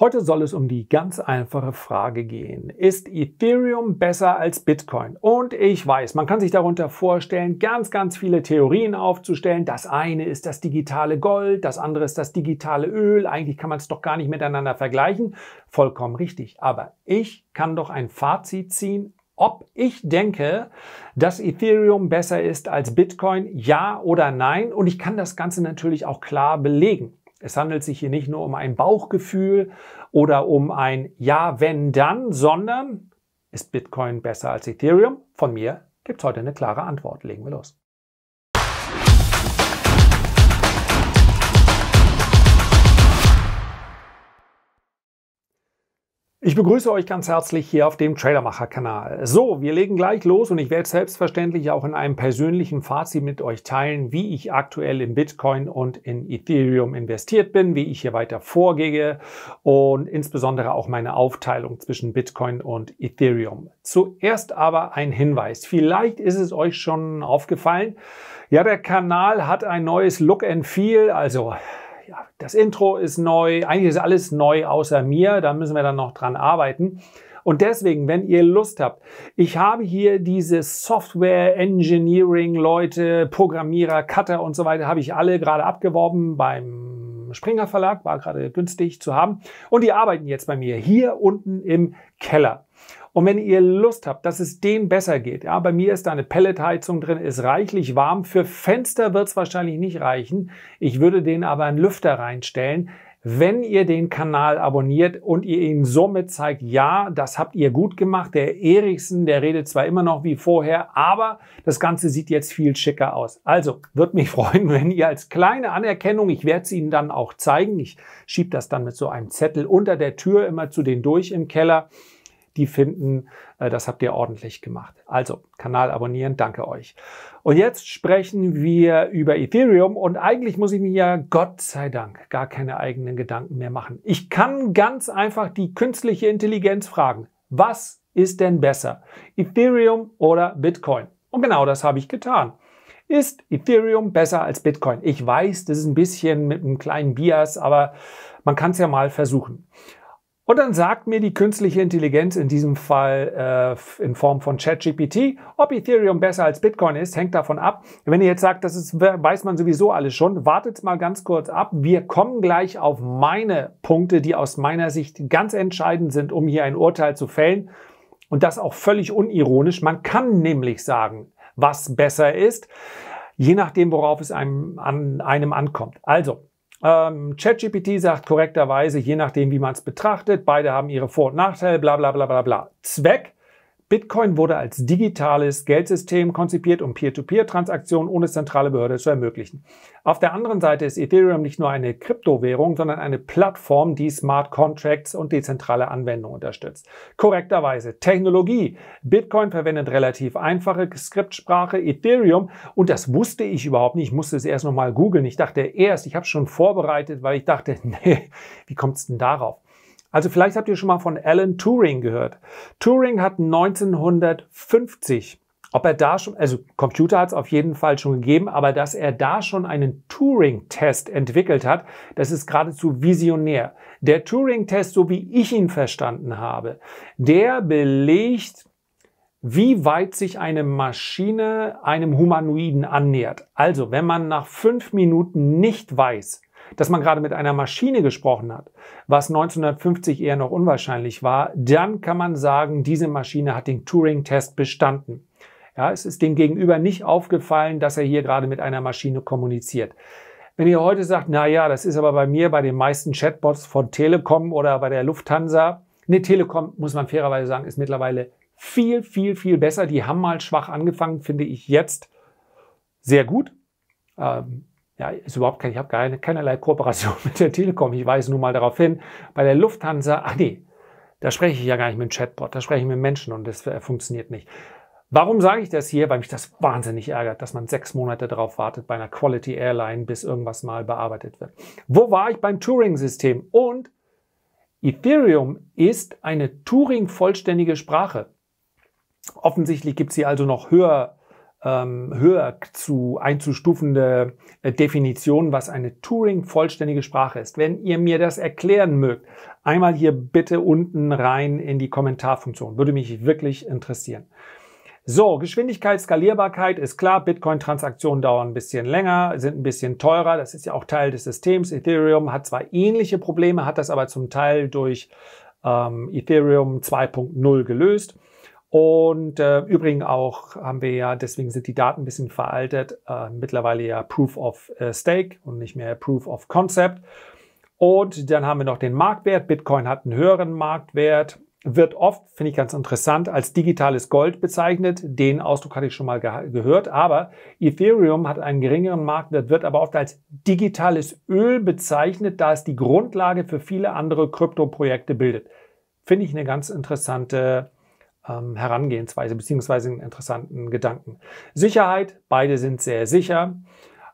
Heute soll es um die ganz einfache Frage gehen. Ist Ethereum besser als Bitcoin? Und ich weiß, man kann sich darunter vorstellen, ganz, ganz viele Theorien aufzustellen. Das eine ist das digitale Gold, das andere ist das digitale Öl. Eigentlich kann man es doch gar nicht miteinander vergleichen. Vollkommen richtig. Aber ich kann doch ein Fazit ziehen, ob ich denke, dass Ethereum besser ist als Bitcoin, ja oder nein. Und ich kann das Ganze natürlich auch klar belegen. Es handelt sich hier nicht nur um ein Bauchgefühl oder um ein Ja, wenn, dann, sondern ist Bitcoin besser als Ethereum? Von mir gibt es heute eine klare Antwort. Legen wir los. Ich begrüße euch ganz herzlich hier auf dem Tradermacher-Kanal. So, wir legen gleich los und ich werde selbstverständlich auch in einem persönlichen Fazit mit euch teilen, wie ich aktuell in Bitcoin und in Ethereum investiert bin, wie ich hier weiter vorgehe und insbesondere auch meine Aufteilung zwischen Bitcoin und Ethereum. Zuerst aber ein Hinweis. Vielleicht ist es euch schon aufgefallen. Ja, der Kanal hat ein neues Look and Feel, also ja, das Intro ist neu, eigentlich ist alles neu außer mir, da müssen wir dann noch dran arbeiten. Und deswegen, wenn ihr Lust habt, ich habe hier diese Software Engineering Leute, Programmierer, Cutter und so weiter, habe ich alle gerade abgeworben beim Springer Verlag, war gerade günstig zu haben. Und die arbeiten jetzt bei mir hier unten im Keller. Und wenn ihr Lust habt, dass es dem besser geht, ja, bei mir ist da eine Pelletheizung drin, ist reichlich warm. Für Fenster wird es wahrscheinlich nicht reichen. Ich würde den aber einen Lüfter reinstellen. Wenn ihr den Kanal abonniert und ihr ihm somit zeigt, ja, das habt ihr gut gemacht. Der Eriksen, der redet zwar immer noch wie vorher, aber das Ganze sieht jetzt viel schicker aus. Also, würde mich freuen, wenn ihr als kleine Anerkennung, ich werde es Ihnen dann auch zeigen, ich schiebe das dann mit so einem Zettel unter der Tür immer zu den durch im Keller, die finden, äh, das habt ihr ordentlich gemacht. Also, Kanal abonnieren, danke euch. Und jetzt sprechen wir über Ethereum und eigentlich muss ich mir ja Gott sei Dank gar keine eigenen Gedanken mehr machen. Ich kann ganz einfach die künstliche Intelligenz fragen, was ist denn besser, Ethereum oder Bitcoin? Und genau das habe ich getan. Ist Ethereum besser als Bitcoin? Ich weiß, das ist ein bisschen mit einem kleinen Bias, aber man kann es ja mal versuchen. Und dann sagt mir die künstliche Intelligenz, in diesem Fall äh, in Form von ChatGPT, ob Ethereum besser als Bitcoin ist, hängt davon ab. Wenn ihr jetzt sagt, das ist, weiß man sowieso alles schon, wartet mal ganz kurz ab. Wir kommen gleich auf meine Punkte, die aus meiner Sicht ganz entscheidend sind, um hier ein Urteil zu fällen. Und das auch völlig unironisch. Man kann nämlich sagen, was besser ist, je nachdem, worauf es einem, an, einem ankommt. Also, ähm, ChatGPT sagt korrekterweise, je nachdem, wie man es betrachtet, beide haben ihre Vor- und Nachteile, bla bla bla bla bla. Zweck Bitcoin wurde als digitales Geldsystem konzipiert, um Peer-to-Peer-Transaktionen ohne zentrale Behörde zu ermöglichen. Auf der anderen Seite ist Ethereum nicht nur eine Kryptowährung, sondern eine Plattform, die Smart Contracts und dezentrale Anwendungen unterstützt. Korrekterweise Technologie. Bitcoin verwendet relativ einfache Skriptsprache, Ethereum, und das wusste ich überhaupt nicht. Ich musste es erst nochmal googeln. Ich dachte erst, ich habe es schon vorbereitet, weil ich dachte, nee, wie kommt es denn darauf? Also vielleicht habt ihr schon mal von Alan Turing gehört. Turing hat 1950 ob er da schon, also Computer hat es auf jeden Fall schon gegeben, aber dass er da schon einen Turing-Test entwickelt hat, das ist geradezu visionär. Der Turing-Test, so wie ich ihn verstanden habe, der belegt, wie weit sich eine Maschine einem Humanoiden annähert. Also, wenn man nach fünf Minuten nicht weiß, dass man gerade mit einer Maschine gesprochen hat, was 1950 eher noch unwahrscheinlich war, dann kann man sagen, diese Maschine hat den Turing-Test bestanden. Ja, es ist dem Gegenüber nicht aufgefallen, dass er hier gerade mit einer Maschine kommuniziert. Wenn ihr heute sagt, na ja, das ist aber bei mir, bei den meisten Chatbots von Telekom oder bei der Lufthansa, ne, Telekom, muss man fairerweise sagen, ist mittlerweile viel, viel, viel besser. Die haben mal schwach angefangen, finde ich jetzt sehr gut. Ähm, ja, ist überhaupt kein, ich habe keine, keinerlei Kooperation mit der Telekom. Ich weise nur mal darauf hin. Bei der Lufthansa, ah nee, da spreche ich ja gar nicht mit dem Chatbot, da spreche ich mit Menschen und das äh, funktioniert nicht. Warum sage ich das hier? Weil mich das wahnsinnig ärgert, dass man sechs Monate darauf wartet bei einer Quality Airline, bis irgendwas mal bearbeitet wird. Wo war ich beim Turing-System? Und Ethereum ist eine Turing-vollständige Sprache. Offensichtlich gibt es sie also noch höher ähm, höher zu einzustufende äh, Definition, was eine Turing-vollständige Sprache ist. Wenn ihr mir das erklären mögt, einmal hier bitte unten rein in die Kommentarfunktion. Würde mich wirklich interessieren. So, Geschwindigkeit, Skalierbarkeit ist klar. Bitcoin-Transaktionen dauern ein bisschen länger, sind ein bisschen teurer. Das ist ja auch Teil des Systems. Ethereum hat zwar ähnliche Probleme, hat das aber zum Teil durch ähm, Ethereum 2.0 gelöst. Und äh, übrigens auch haben wir ja, deswegen sind die Daten ein bisschen veraltet, äh, mittlerweile ja Proof of äh, Stake und nicht mehr Proof of Concept. Und dann haben wir noch den Marktwert. Bitcoin hat einen höheren Marktwert, wird oft, finde ich ganz interessant, als digitales Gold bezeichnet. Den Ausdruck hatte ich schon mal ge gehört. Aber Ethereum hat einen geringeren Marktwert, wird aber oft als digitales Öl bezeichnet, da es die Grundlage für viele andere Kryptoprojekte bildet. Finde ich eine ganz interessante ähm, Herangehensweise beziehungsweise einen interessanten Gedanken. Sicherheit, beide sind sehr sicher.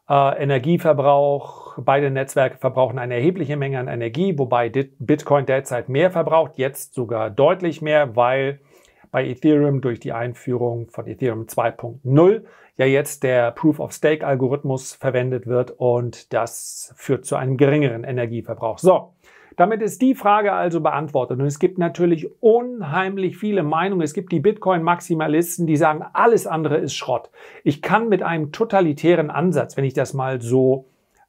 Äh, Energieverbrauch, beide Netzwerke verbrauchen eine erhebliche Menge an Energie, wobei Bitcoin derzeit mehr verbraucht, jetzt sogar deutlich mehr, weil bei Ethereum durch die Einführung von Ethereum 2.0 ja jetzt der Proof of Stake Algorithmus verwendet wird und das führt zu einem geringeren Energieverbrauch. So, damit ist die Frage also beantwortet. Und es gibt natürlich unheimlich viele Meinungen. Es gibt die Bitcoin-Maximalisten, die sagen, alles andere ist Schrott. Ich kann mit einem totalitären Ansatz, wenn ich das mal so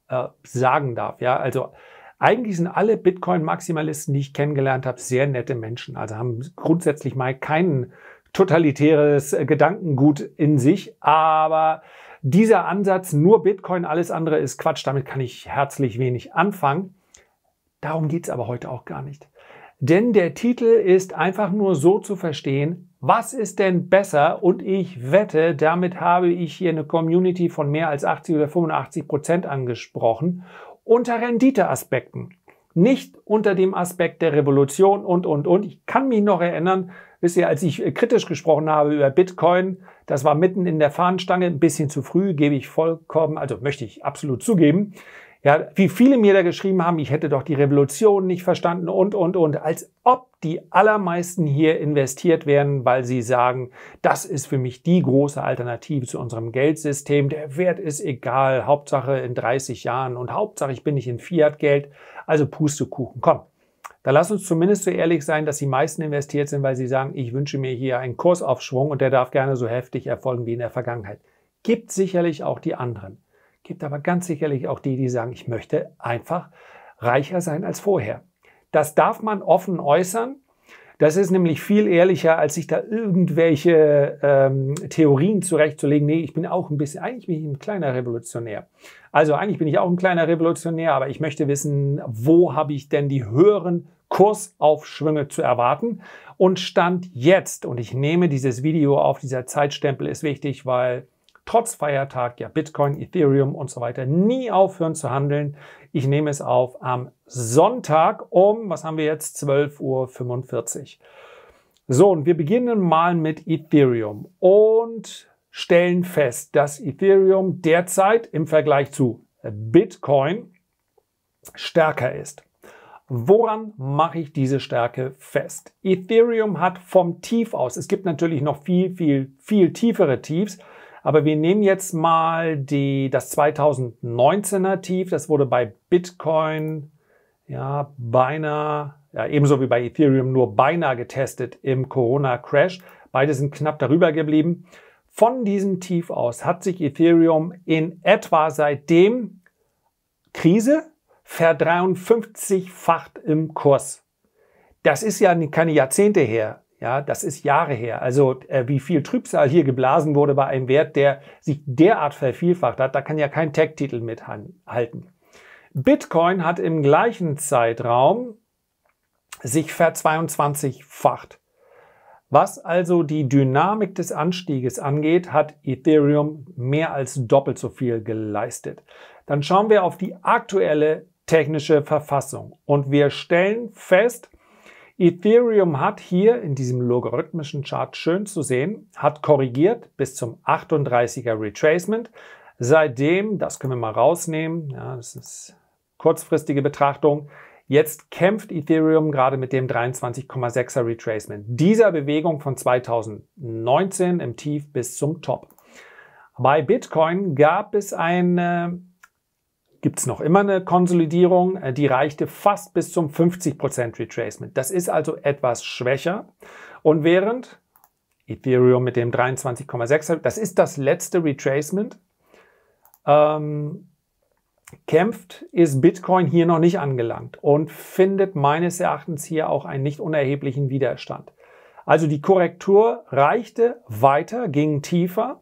äh, sagen darf, ja, also eigentlich sind alle Bitcoin-Maximalisten, die ich kennengelernt habe, sehr nette Menschen. Also haben grundsätzlich mal kein totalitäres äh, Gedankengut in sich, aber dieser Ansatz, nur Bitcoin, alles andere ist Quatsch, damit kann ich herzlich wenig anfangen. Darum geht es aber heute auch gar nicht. Denn der Titel ist einfach nur so zu verstehen, was ist denn besser? Und ich wette, damit habe ich hier eine Community von mehr als 80 oder 85 Prozent angesprochen unter Renditeaspekten. Nicht unter dem Aspekt der Revolution und, und, und. Ich kann mich noch erinnern, wisst ihr, als ich äh, kritisch gesprochen habe über Bitcoin, das war mitten in der Fahnenstange, ein bisschen zu früh, gebe ich vollkommen, also möchte ich absolut zugeben. Ja, wie viele mir da geschrieben haben, ich hätte doch die Revolution nicht verstanden und, und, und, als ob die allermeisten hier investiert werden, weil sie sagen, das ist für mich die große Alternative zu unserem Geldsystem. Der Wert ist egal, Hauptsache in 30 Jahren und Hauptsache ich bin nicht in Fiat-Geld. Also Pustekuchen, komm. Da lass uns zumindest so ehrlich sein, dass die meisten investiert sind, weil sie sagen, ich wünsche mir hier einen Kursaufschwung und der darf gerne so heftig erfolgen wie in der Vergangenheit. Gibt sicherlich auch die anderen. Gibt aber ganz sicherlich auch die, die sagen, ich möchte einfach reicher sein als vorher. Das darf man offen äußern. Das ist nämlich viel ehrlicher, als sich da irgendwelche ähm, Theorien zurechtzulegen. Nee, ich bin auch ein bisschen, eigentlich bin ich ein kleiner Revolutionär. Also eigentlich bin ich auch ein kleiner Revolutionär, aber ich möchte wissen, wo habe ich denn die höheren Kursaufschwünge zu erwarten? Und Stand jetzt, und ich nehme dieses Video auf, dieser Zeitstempel ist wichtig, weil trotz Feiertag ja Bitcoin, Ethereum und so weiter nie aufhören zu handeln. Ich nehme es auf am Sonntag um, was haben wir jetzt, 12.45 Uhr. So, und wir beginnen mal mit Ethereum und stellen fest, dass Ethereum derzeit im Vergleich zu Bitcoin stärker ist. Woran mache ich diese Stärke fest? Ethereum hat vom Tief aus, es gibt natürlich noch viel, viel, viel tiefere Tiefs, aber wir nehmen jetzt mal die, das 2019er Tief. Das wurde bei Bitcoin, ja, beinahe, ja, ebenso wie bei Ethereum nur beinahe getestet im Corona Crash. Beide sind knapp darüber geblieben. Von diesem Tief aus hat sich Ethereum in etwa seitdem Krise ver 53-facht im Kurs. Das ist ja keine Jahrzehnte her. Ja, das ist Jahre her. Also äh, wie viel Trübsal hier geblasen wurde bei einem Wert, der sich derart vervielfacht hat, da kann ja kein Tech-Titel mithalten. Bitcoin hat im gleichen Zeitraum sich ver 22-facht. Was also die Dynamik des Anstieges angeht, hat Ethereum mehr als doppelt so viel geleistet. Dann schauen wir auf die aktuelle technische Verfassung und wir stellen fest, Ethereum hat hier in diesem logarithmischen Chart schön zu sehen, hat korrigiert bis zum 38er Retracement. Seitdem, das können wir mal rausnehmen, ja, das ist kurzfristige Betrachtung, Jetzt kämpft Ethereum gerade mit dem 23,6er Retracement, dieser Bewegung von 2019 im Tief bis zum Top. Bei Bitcoin gab es eine gibt es noch immer eine Konsolidierung, äh, die reichte fast bis zum 50% Retracement. Das ist also etwas schwächer. Und während Ethereum mit dem 23,6, das ist das letzte Retracement, ähm, kämpft, ist Bitcoin hier noch nicht angelangt und findet meines Erachtens hier auch einen nicht unerheblichen Widerstand. Also die Korrektur reichte weiter, ging tiefer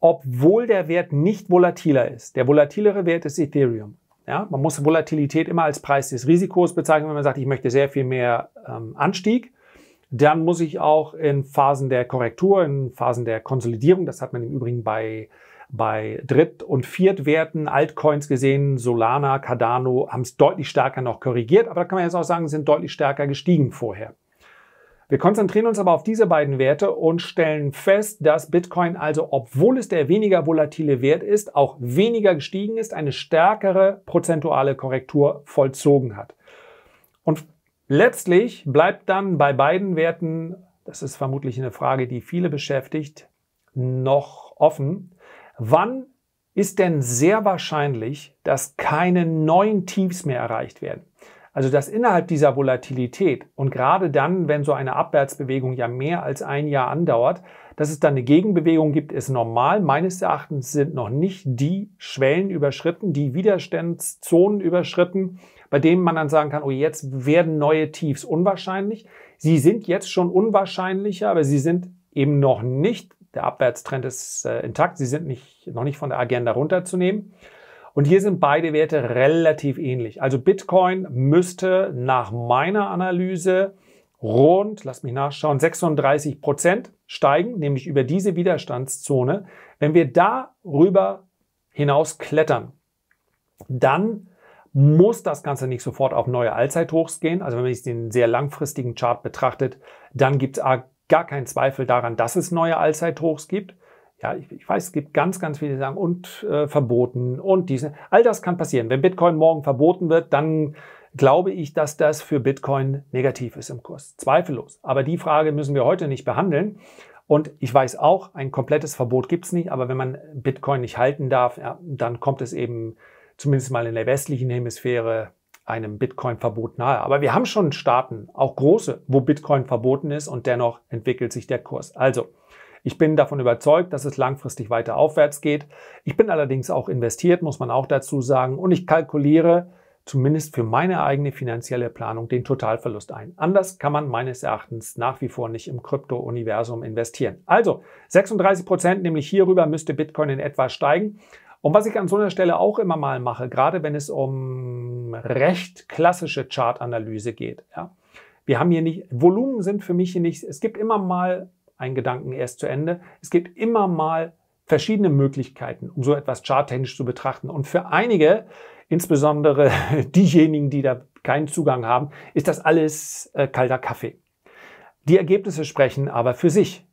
obwohl der Wert nicht volatiler ist. Der volatilere Wert ist Ethereum. Ja, man muss Volatilität immer als Preis des Risikos bezeichnen, wenn man sagt, ich möchte sehr viel mehr ähm, Anstieg. Dann muss ich auch in Phasen der Korrektur, in Phasen der Konsolidierung, das hat man im Übrigen bei, bei Dritt- und Viertwerten, Altcoins gesehen, Solana, Cardano haben es deutlich stärker noch korrigiert, aber da kann man jetzt auch sagen, sind deutlich stärker gestiegen vorher. Wir konzentrieren uns aber auf diese beiden Werte und stellen fest, dass Bitcoin also, obwohl es der weniger volatile Wert ist, auch weniger gestiegen ist, eine stärkere prozentuale Korrektur vollzogen hat. Und letztlich bleibt dann bei beiden Werten, das ist vermutlich eine Frage, die viele beschäftigt, noch offen, wann ist denn sehr wahrscheinlich, dass keine neuen Tiefs mehr erreicht werden. Also dass innerhalb dieser Volatilität und gerade dann, wenn so eine Abwärtsbewegung ja mehr als ein Jahr andauert, dass es dann eine Gegenbewegung gibt, ist normal. Meines Erachtens sind noch nicht die Schwellen überschritten, die Widerstandszonen überschritten, bei denen man dann sagen kann, oh, jetzt werden neue Tiefs unwahrscheinlich. Sie sind jetzt schon unwahrscheinlicher, aber sie sind eben noch nicht, der Abwärtstrend ist äh, intakt, sie sind nicht, noch nicht von der Agenda runterzunehmen. Und hier sind beide Werte relativ ähnlich. Also Bitcoin müsste nach meiner Analyse rund, lass mich nachschauen, 36 Prozent steigen, nämlich über diese Widerstandszone. Wenn wir darüber hinaus klettern, dann muss das Ganze nicht sofort auf neue Allzeithochs gehen. Also wenn man sich den sehr langfristigen Chart betrachtet, dann gibt es gar keinen Zweifel daran, dass es neue Allzeithochs gibt ja, ich, ich, weiß, es gibt ganz, ganz viele, die sagen, und äh, verboten und diese. All das kann passieren. Wenn Bitcoin morgen verboten wird, dann glaube ich, dass das für Bitcoin negativ ist im Kurs. Zweifellos. Aber die Frage müssen wir heute nicht behandeln. Und ich weiß auch, ein komplettes Verbot gibt's nicht, aber wenn man Bitcoin nicht halten darf, ja, dann kommt es eben zumindest mal in der westlichen Hemisphäre einem Bitcoin-Verbot nahe. Aber wir haben schon Staaten, auch große, wo Bitcoin verboten ist und dennoch entwickelt sich der Kurs. Also, ich bin davon überzeugt, dass es langfristig weiter aufwärts geht. Ich bin allerdings auch investiert, muss man auch dazu sagen, und ich kalkuliere zumindest für meine eigene finanzielle Planung den Totalverlust ein. Anders kann man meines Erachtens nach wie vor nicht im Krypto-Universum investieren. Also 36 Prozent, nämlich hierüber müsste Bitcoin in etwa steigen. Und was ich an so einer Stelle auch immer mal mache, gerade wenn es um recht klassische Chartanalyse geht, ja, wir haben hier nicht, Volumen sind für mich hier nicht, es gibt immer mal einen Gedanken erst zu Ende. Es gibt immer mal verschiedene Möglichkeiten, um so etwas charttechnisch zu betrachten. Und für einige, insbesondere diejenigen, die da keinen Zugang haben, ist das alles äh, kalter Kaffee. Die Ergebnisse sprechen aber für sich.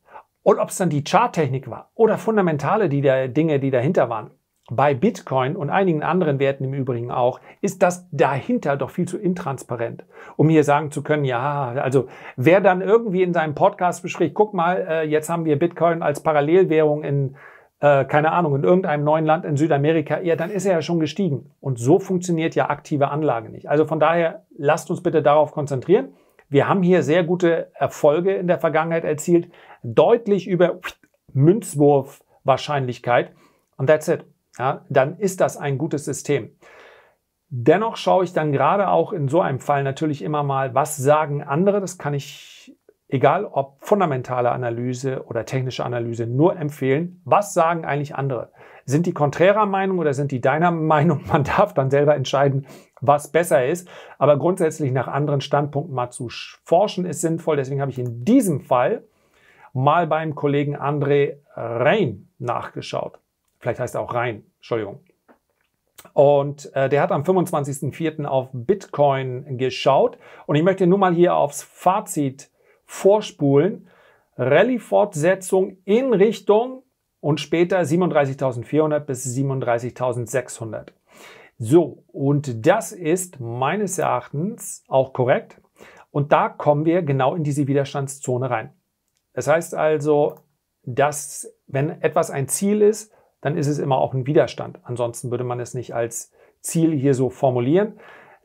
Und ob es dann die Charttechnik war oder Fundamentale die der Dinge, die dahinter waren, bei Bitcoin und einigen anderen Werten im Übrigen auch, ist das dahinter doch viel zu intransparent, um hier sagen zu können, ja, also wer dann irgendwie in seinem Podcast beschrieb, guck mal, äh, jetzt haben wir Bitcoin als Parallelwährung in, äh, keine Ahnung, in irgendeinem neuen Land in Südamerika, ja, dann ist er ja schon gestiegen. Und so funktioniert ja aktive Anlage nicht. Also von daher, lasst uns bitte darauf konzentrieren. Wir haben hier sehr gute Erfolge in der Vergangenheit erzielt, deutlich über Münzwurfwahrscheinlichkeit. Und that's it ja, dann ist das ein gutes System. Dennoch schaue ich dann gerade auch in so einem Fall natürlich immer mal, was sagen andere. Das kann ich, egal ob fundamentale Analyse oder technische Analyse, nur empfehlen. Was sagen eigentlich andere? Sind die konträrer Meinung oder sind die deiner Meinung? Man darf dann selber entscheiden, was besser ist. Aber grundsätzlich nach anderen Standpunkten mal zu forschen ist sinnvoll. Deswegen habe ich in diesem Fall mal beim Kollegen André Rein nachgeschaut. Vielleicht heißt er auch Rein, Entschuldigung. Und äh, der hat am 25.04. auf Bitcoin geschaut. Und ich möchte nun mal hier aufs Fazit vorspulen. Rallye-Fortsetzung in Richtung und später 37.400 bis 37.600. So, und das ist meines Erachtens auch korrekt. Und da kommen wir genau in diese Widerstandszone rein. Das heißt also, dass wenn etwas ein Ziel ist, dann ist es immer auch ein Widerstand. Ansonsten würde man es nicht als Ziel hier so formulieren.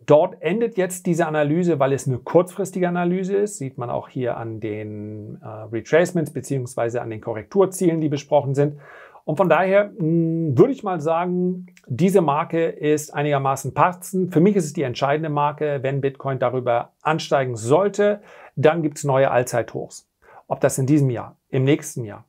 Dort endet jetzt diese Analyse, weil es eine kurzfristige Analyse ist. Sieht man auch hier an den äh, Retracements beziehungsweise an den Korrekturzielen, die besprochen sind. Und von daher mh, hm, würde ich mal sagen, diese Marke ist einigermaßen passend. Für mich ist es die entscheidende Marke. Wenn Bitcoin darüber ansteigen sollte, dann gibt es neue Allzeithochs. Ob das in diesem Jahr, im nächsten Jahr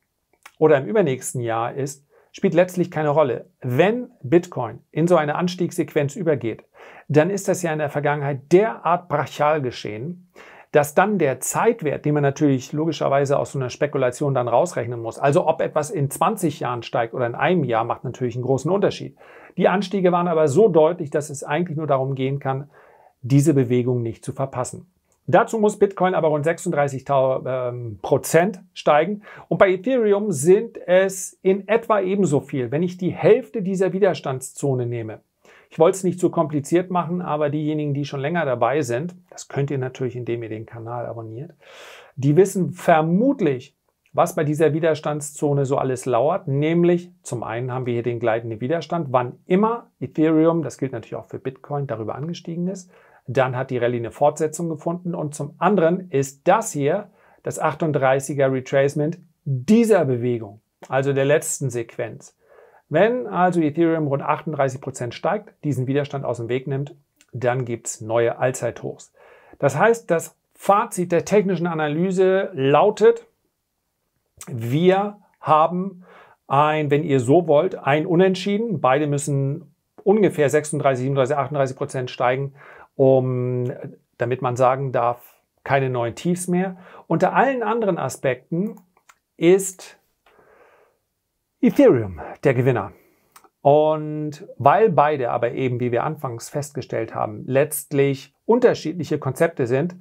oder im übernächsten Jahr ist, spielt letztlich keine Rolle. Wenn Bitcoin in so eine Anstiegssequenz übergeht, dann ist das ja in der Vergangenheit derart brachial geschehen, dass dann der Zeitwert, den man natürlich logischerweise aus so einer Spekulation dann rausrechnen muss, also ob etwas in 20 Jahren steigt oder in einem Jahr, macht natürlich einen großen Unterschied. Die Anstiege waren aber so deutlich, dass es eigentlich nur darum gehen kann, diese Bewegung nicht zu verpassen. Dazu muss Bitcoin aber rund 36.000 ähm, Prozent steigen und bei Ethereum sind es in etwa ebenso viel, wenn ich die Hälfte dieser Widerstandszone nehme. Ich wollte es nicht zu kompliziert machen, aber diejenigen, die schon länger dabei sind, das könnt ihr natürlich, indem ihr den Kanal abonniert, die wissen vermutlich, was bei dieser Widerstandszone so alles lauert. Nämlich zum einen haben wir hier den gleitenden Widerstand, wann immer Ethereum, das gilt natürlich auch für Bitcoin, darüber angestiegen ist. Dann hat die Rallye eine Fortsetzung gefunden und zum anderen ist das hier das 38er Retracement dieser Bewegung, also der letzten Sequenz. Wenn also Ethereum rund 38% Prozent steigt, diesen Widerstand aus dem Weg nimmt, dann gibt es neue Allzeithochs. Das heißt, das Fazit der technischen Analyse lautet, wir haben ein, wenn ihr so wollt, ein Unentschieden. Beide müssen ungefähr 36, 37, 38 Prozent steigen, um, damit man sagen darf, keine neuen Tiefs mehr. Unter allen anderen Aspekten ist Ethereum der Gewinner. Und weil beide aber eben, wie wir anfangs festgestellt haben, letztlich unterschiedliche Konzepte sind,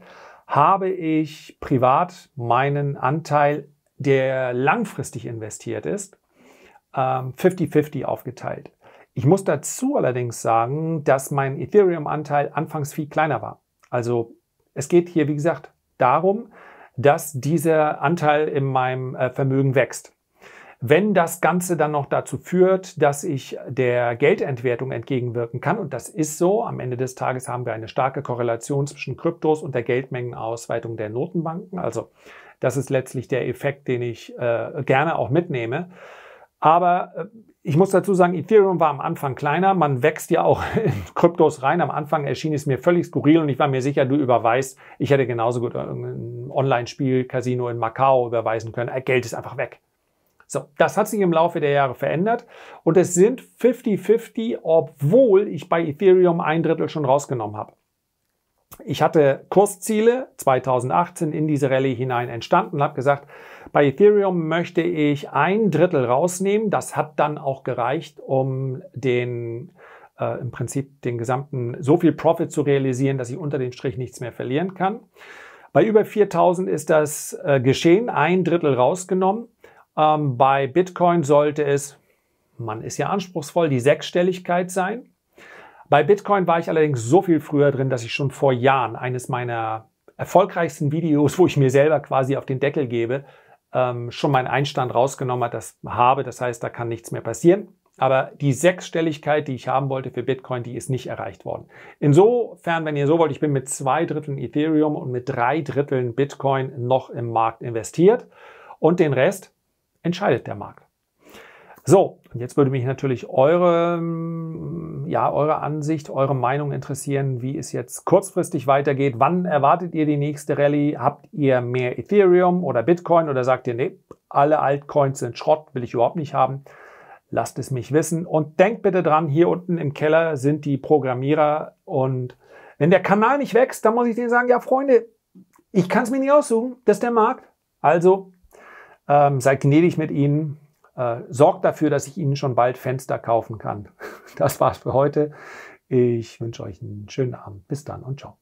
habe ich privat meinen Anteil, der langfristig investiert ist, 50-50 ähm, aufgeteilt. Ich muss dazu allerdings sagen, dass mein Ethereum-Anteil anfangs viel kleiner war. Also es geht hier, wie gesagt, darum, dass dieser Anteil in meinem äh, Vermögen wächst. Wenn das Ganze dann noch dazu führt, dass ich der Geldentwertung entgegenwirken kann, und das ist so, am Ende des Tages haben wir eine starke Korrelation zwischen Kryptos und der Geldmengenausweitung der Notenbanken. Also das ist letztlich der Effekt, den ich äh, gerne auch mitnehme. Aber äh, ich muss dazu sagen, Ethereum war am Anfang kleiner. Man wächst ja auch in Kryptos rein. Am Anfang erschien es mir völlig skurril und ich war mir sicher, du überweist. Ich hätte genauso gut ein Online-Spiel, Casino in Macau überweisen können. Äh, Geld ist einfach weg. So, das hat sich im Laufe der Jahre verändert und es sind 50-50, obwohl ich bei Ethereum ein Drittel schon rausgenommen habe. Ich hatte Kursziele 2018 in diese Rallye hinein entstanden und habe gesagt, bei Ethereum möchte ich ein Drittel rausnehmen. Das hat dann auch gereicht, um den äh, im Prinzip den gesamten so viel Profit zu realisieren, dass ich unter den Strich nichts mehr verlieren kann. Bei über 4000 ist das äh, geschehen, ein Drittel rausgenommen. Ähm, bei Bitcoin sollte es, man ist ja anspruchsvoll, die Sechsstelligkeit sein. Bei Bitcoin war ich allerdings so viel früher drin, dass ich schon vor Jahren eines meiner erfolgreichsten Videos, wo ich mir selber quasi auf den Deckel gebe, ähm, schon meinen Einstand rausgenommen hat, das habe. Das heißt, da kann nichts mehr passieren. Aber die Sechsstelligkeit, die ich haben wollte für Bitcoin, die ist nicht erreicht worden. Insofern, wenn ihr so wollt, ich bin mit zwei Dritteln Ethereum und mit drei Dritteln Bitcoin noch im Markt investiert und den Rest entscheidet der Markt. So, und jetzt würde mich natürlich eure, ähm, ja, eure Ansicht, eure Meinung interessieren, wie es jetzt kurzfristig weitergeht. Wann erwartet ihr die nächste Rallye? Habt ihr mehr Ethereum oder Bitcoin oder sagt ihr, nee, alle Altcoins sind Schrott, will ich überhaupt nicht haben? Lasst es mich wissen und denkt bitte dran, hier unten im Keller sind die Programmierer und wenn der Kanal nicht wächst, dann muss ich denen sagen, ja Freunde, ich kann es mir nicht aussuchen, das ist der Markt. Also ähm, seid gnädig mit ihnen äh, sorgt dafür, dass ich Ihnen schon bald Fenster kaufen kann. Das war's für heute. Ich wünsche euch einen schönen Abend. Bis dann und ciao.